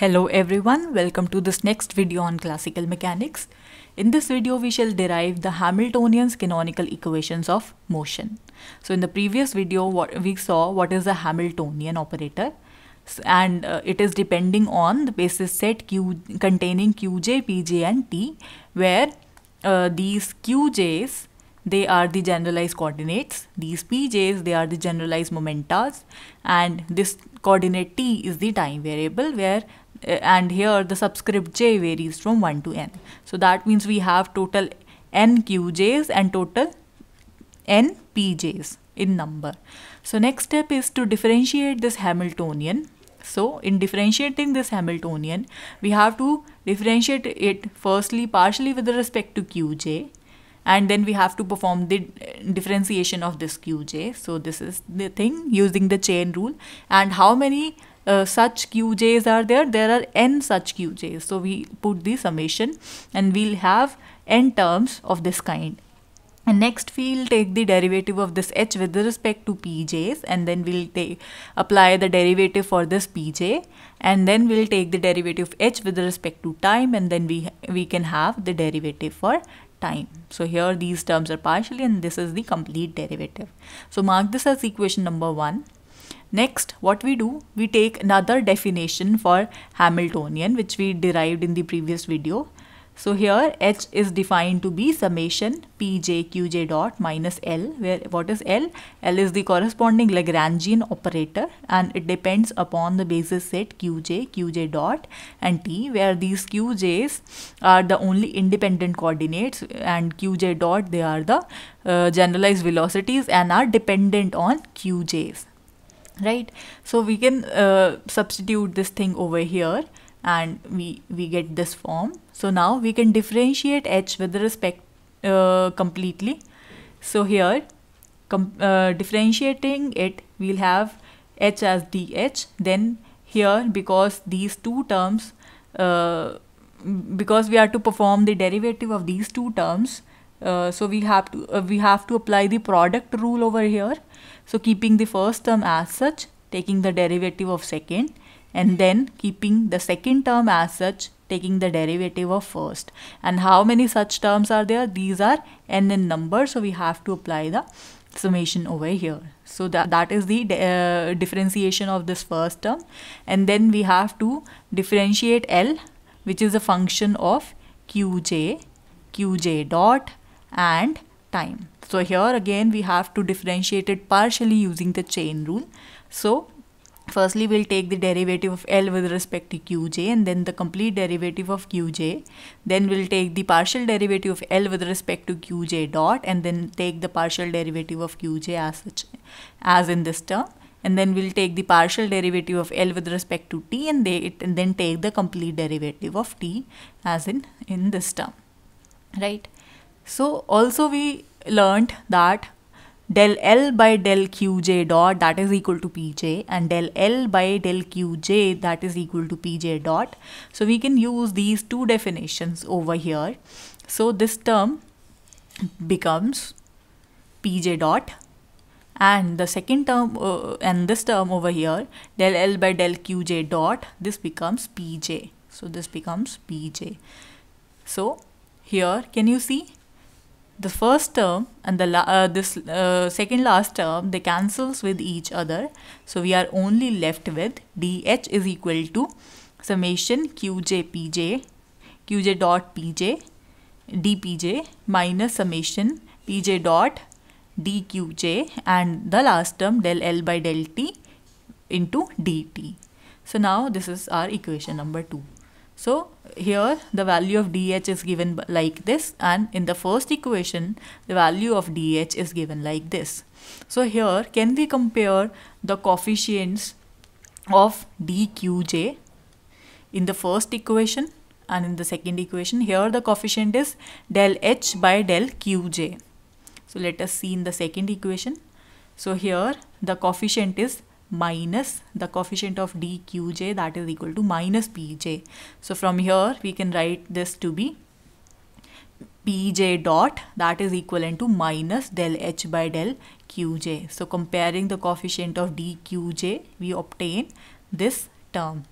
Hello everyone, welcome to this next video on classical mechanics. In this video, we shall derive the Hamiltonian's canonical equations of motion. So in the previous video, what we saw what is the Hamiltonian operator and uh, it is depending on the basis set Q containing Qj, Pj and T where uh, these Qj's they are the generalized coordinates these pj's they are the generalized momentas and this coordinate t is the time variable where uh, and here the subscript j varies from 1 to n. So that means we have total n qj's and total n pj's in number. So next step is to differentiate this Hamiltonian. So in differentiating this Hamiltonian, we have to differentiate it firstly partially with respect to qj and then we have to perform the uh, differentiation of this qj. So this is the thing using the chain rule and how many uh, such qj's are there there are n such qj's so we put the summation and we'll have n terms of this kind and next we'll take the derivative of this h with respect to pj's and then we'll take apply the derivative for this pj and then we'll take the derivative of h with respect to time and then we we can have the derivative for time. So here these terms are partially and this is the complete derivative. So mark this as equation number 1. Next, what we do, we take another definition for Hamiltonian, which we derived in the previous video. So here H is defined to be summation p j q j dot minus L, where what is L? L is the corresponding Lagrangian operator and it depends upon the basis set Qj, Qj dot and T, where these Qj's are the only independent coordinates and Qj dot, they are the uh, generalized velocities and are dependent on Qj's right so we can uh, substitute this thing over here and we we get this form so now we can differentiate h with respect uh, completely so here com uh, differentiating it we'll have h as dh then here because these two terms uh, because we are to perform the derivative of these two terms uh, so we have to uh, we have to apply the product rule over here so keeping the first term as such taking the derivative of second and then keeping the second term as such taking the derivative of first and how many such terms are there these are n in number so we have to apply the summation over here so that that is the uh, differentiation of this first term and then we have to differentiate l which is a function of qj qj dot and time. So here again we have to differentiate it partially using the chain rule. So firstly we'll take the derivative of L with respect to Qj and then the complete derivative of Qj. Then we'll take the partial derivative of L with respect to Qj dot and then take the partial derivative of Qj as such as in this term. And then we'll take the partial derivative of L with respect to t and, they, it, and then take the complete derivative of t as in in this term right so also we learnt that del L by del Qj dot that is equal to Pj and del L by del Qj that is equal to Pj dot. So we can use these two definitions over here. So this term becomes Pj dot and the second term uh, and this term over here del L by del Qj dot this becomes Pj. So this becomes Pj. So here can you see the first term and the uh, this uh, second last term they cancels with each other so we are only left with dh is equal to summation qj pj qj dot pj dpj minus summation pj dot dqj and the last term del l by del t into dt so now this is our equation number 2 so here the value of dH is given like this and in the first equation the value of dH is given like this. So here can we compare the coefficients of dQj in the first equation and in the second equation here the coefficient is del H by del Qj. So let us see in the second equation. So here the coefficient is minus the coefficient of dqj that is equal to minus pj. So from here we can write this to be pj dot that is equivalent to minus del h by del qj. So comparing the coefficient of dqj we obtain this term.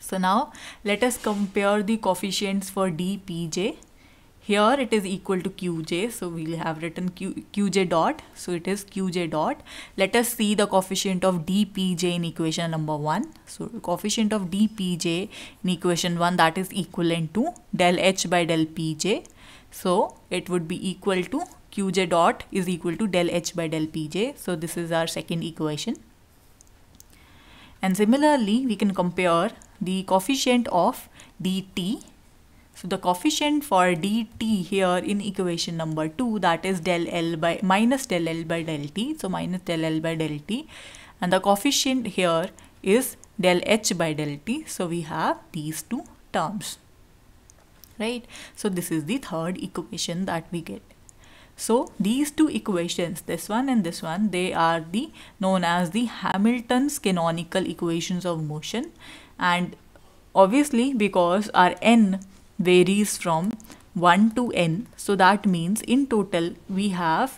So now let us compare the coefficients for dpj here it is equal to qj so we'll have written Q, qj dot so it is qj dot let us see the coefficient of dpj in equation number 1 so coefficient of dpj in equation 1 that is equivalent to del h by del pj so it would be equal to qj dot is equal to del h by del pj so this is our second equation and similarly we can compare the coefficient of dt so the coefficient for dt here in equation number 2 that is del L by minus del L by del t. So minus del L by del t and the coefficient here is del h by del t. So we have these two terms right. So this is the third equation that we get. So these two equations, this one and this one, they are the known as the Hamilton's canonical equations of motion and obviously because our n varies from 1 to n. So that means in total we have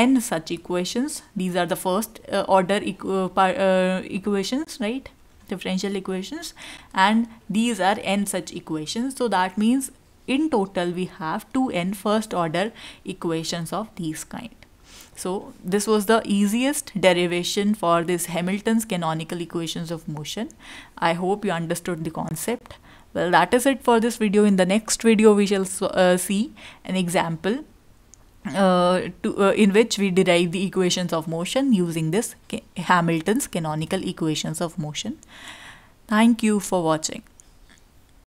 n such equations. These are the first uh, order equ uh, uh equations, right? Differential equations and these are n such equations. So that means in total we have 2n first order equations of these kind. So this was the easiest derivation for this Hamilton's canonical equations of motion. I hope you understood the concept. Well, that is it for this video. In the next video, we shall uh, see an example uh, to, uh, in which we derive the equations of motion using this Hamilton's canonical equations of motion. Thank you for watching.